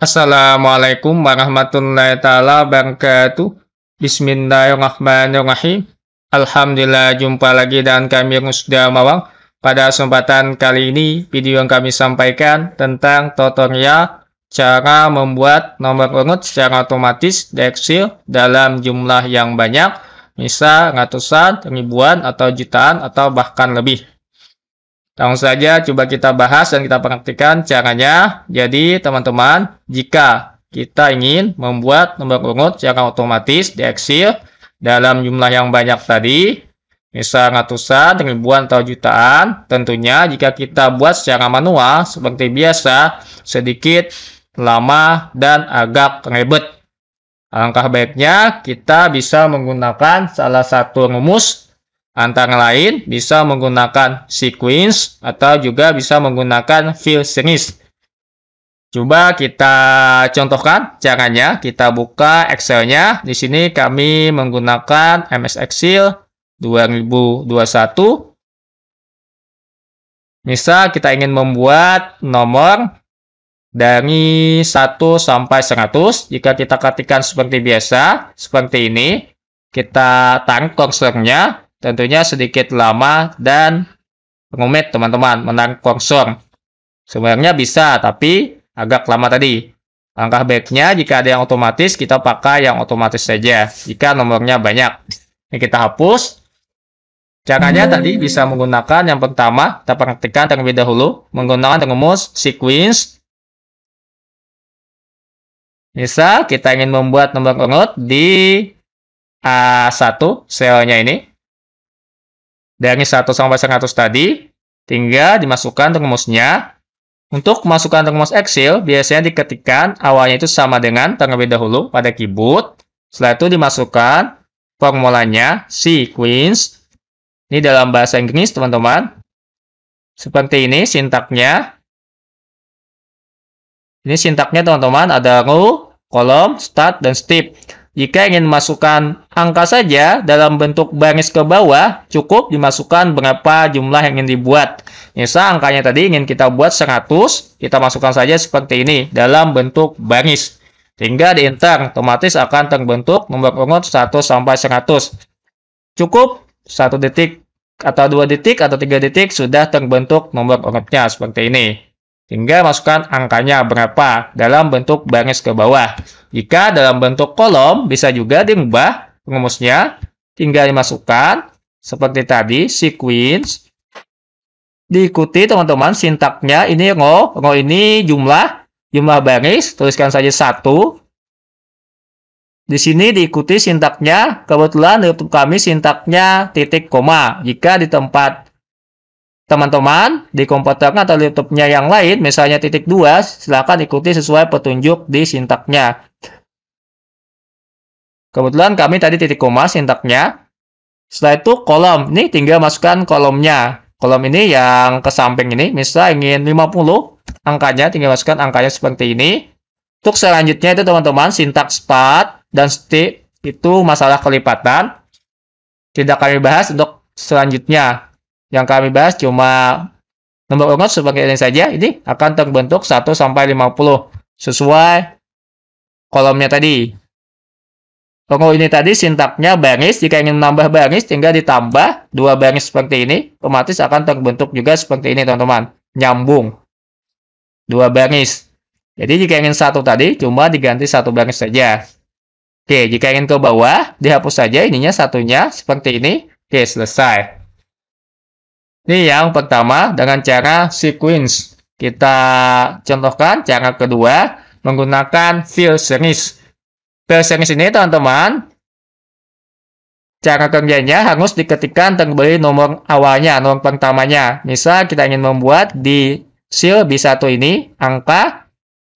Assalamualaikum warahmatullahi taala wabarakatuh. Bismillahirrahmanirrahim. Alhamdulillah jumpa lagi dan kami sudah Mawang. Pada kesempatan kali ini video yang kami sampaikan tentang tutorial cara membuat nomor urut secara otomatis Excel dalam jumlah yang banyak, misal ratusan, ribuan atau jutaan atau bahkan lebih. Langsung saja coba kita bahas dan kita praktikkan caranya. Jadi teman-teman, jika kita ingin membuat nomor urut secara otomatis di Excel dalam jumlah yang banyak tadi, misal ratusan, ribuan, atau jutaan, tentunya jika kita buat secara manual seperti biasa, sedikit lama dan agak ribet. Alangkah baiknya kita bisa menggunakan salah satu rumus Antara lain bisa menggunakan sequence atau juga bisa menggunakan fill series. Coba kita contohkan caranya. Kita buka Excel-nya. Di sini kami menggunakan MS Excel 2021. Misal kita ingin membuat nomor dari 1 sampai 100. Jika kita ketikkan seperti biasa, seperti ini. Kita tarik konsernya, Tentunya sedikit lama dan rumit teman-teman menang kursor. Sebenarnya bisa, tapi agak lama tadi. Langkah baiknya jika ada yang otomatis, kita pakai yang otomatis saja jika nomornya banyak. Ini kita hapus. Caranya tadi bisa menggunakan yang pertama, kita praktikkan terlebih dahulu, menggunakan rumus sequence. Misal kita ingin membuat nomor urut di A1, selnya ini. Dari 100 sampai 100 tadi, tinggal dimasukkan rumusnya. Untuk memasukkan rumus Excel, biasanya diketikkan awalnya itu sama dengan terlebih dahulu pada keyboard. Setelah itu dimasukkan formulanya, sequence. Ini dalam bahasa Inggris, teman-teman. Seperti ini sintaknya. Ini sintaknya, teman-teman, ada row, kolom, start, dan step. Jika ingin masukkan angka saja dalam bentuk baris ke bawah, cukup dimasukkan berapa jumlah yang ingin dibuat. Misal angkanya tadi ingin kita buat 100, kita masukkan saja seperti ini dalam bentuk baris. Sehingga di enter, otomatis akan terbentuk nomor urut 1 sampai 100. Cukup 1 detik atau 2 detik atau 3 detik sudah terbentuk nomor urutnya seperti ini. Tinggal masukkan angkanya berapa dalam bentuk baris ke bawah. Jika dalam bentuk kolom, bisa juga diubah rumusnya. Tinggal dimasukkan seperti tadi, sequence. Diikuti teman-teman sintaknya ini row, row ini jumlah, jumlah baris, tuliskan saja satu. Di sini diikuti sintaknya, kebetulan di kami sintaknya titik koma. Jika di tempat teman-teman di komputer atau laptopnya yang lain, misalnya titik 2, silakan ikuti sesuai petunjuk di sintaknya. Kebetulan kami tadi titik koma sintaknya. Setelah itu kolom, ini tinggal masukkan kolomnya. Kolom ini yang ke samping ini, misalnya ingin 50 angkanya, tinggal masukkan angkanya seperti ini. Untuk selanjutnya itu teman-teman, sintaks part dan stick itu masalah kelipatan. Tidak kami bahas untuk selanjutnya yang kami bahas cuma nomor urut sebagai ini saja, ini akan terbentuk 1 sampai 50 sesuai kolomnya tadi. Kalau ini tadi sintaknya baris, jika ingin menambah baris tinggal ditambah dua baris seperti ini, otomatis akan terbentuk juga seperti ini teman-teman, nyambung. Dua baris. Jadi jika ingin satu tadi, cuma diganti satu baris saja. Oke, jika ingin ke bawah, dihapus saja ininya satunya seperti ini. Oke, selesai. Ini yang pertama dengan cara sequence. Kita contohkan cara kedua menggunakan fill series. Fill series ini teman-teman, cara kerjanya harus diketikkan terlebih nomor awalnya, nomor pertamanya. Misal kita ingin membuat di seal B1 ini angka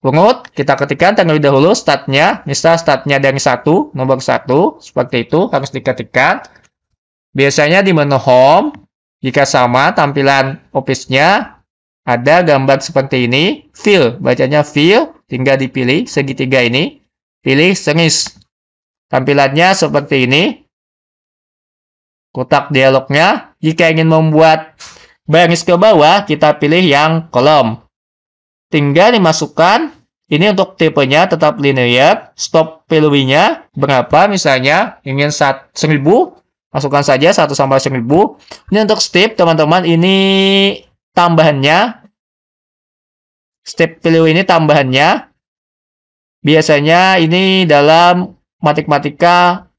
urut, kita ketikkan terlebih dahulu statnya. Misal statnya dari satu, nomor satu. seperti itu harus diketikkan. Biasanya di menu home, jika sama tampilan office-nya, ada gambar seperti ini, fill, bacanya fill, tinggal dipilih segitiga ini, pilih sengis. Tampilannya seperti ini, kotak dialognya. Jika ingin membuat baris ke bawah, kita pilih yang kolom. Tinggal dimasukkan ini untuk tipenya tetap linear, stop value-nya berapa misalnya ingin 1000, Masukkan saja 1 sampai 1000. Ini untuk step, teman-teman, ini tambahannya. Step value ini tambahannya. Biasanya ini dalam matematika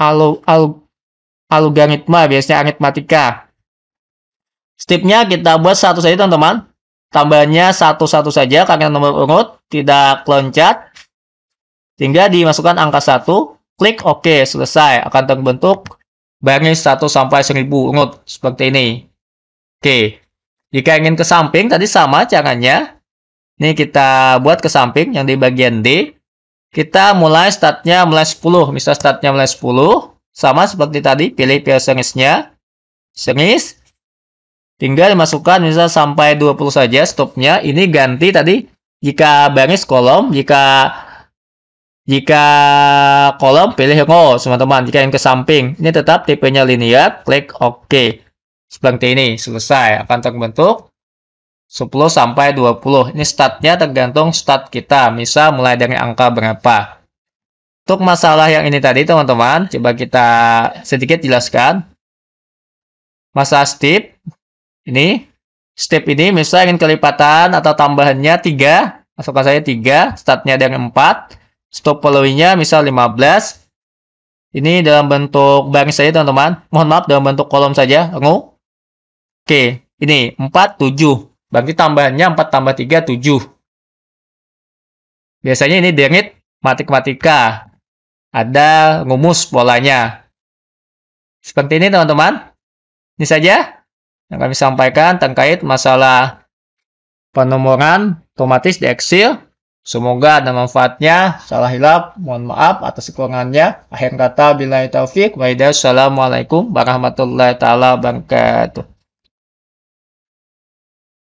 alu alu algoritma, biasanya aritmatika. Stepnya kita buat satu saja, teman-teman. Tambahannya satu-satu saja karena nomor urut, tidak loncat. Sehingga dimasukkan angka 1. Klik OK, selesai. Akan terbentuk baris 1 sampai 1000 urut seperti ini. Oke. Jika ingin ke samping, tadi sama caranya. Ini kita buat ke samping yang di bagian D. Kita mulai startnya mulai 10. Misal startnya mulai 10. Sama seperti tadi, pilih pilih series-nya. Tinggal dimasukkan misal sampai 20 saja stopnya. Ini ganti tadi jika baris kolom, jika jika kolom, pilih rows, teman-teman. Jika yang ke samping, ini tetap tipenya linear, klik OK. Seperti ini, selesai. Akan terbentuk 10 sampai 20. Ini startnya tergantung start kita. Misal mulai dari angka berapa. Untuk masalah yang ini tadi, teman-teman, coba kita sedikit jelaskan. masa step, ini. Step ini, misalnya ingin kelipatan atau tambahannya 3. Masukkan saya 3, startnya dari 4 stop followingnya misal 15 ini dalam bentuk baris saja teman-teman mohon maaf dalam bentuk kolom saja ungu oke ini 47. 7 berarti tambahannya 4 tambah 3 7 biasanya ini dengit matematika ada ngumus polanya seperti ini teman-teman ini saja yang kami sampaikan terkait masalah penomoran otomatis di Excel Semoga ada manfaatnya. Salah hilap, mohon maaf atas kekurangannya. Akhir kata, bila taufik, Wa'idah, Assalamualaikum warahmatullahi taala wabarakatuh.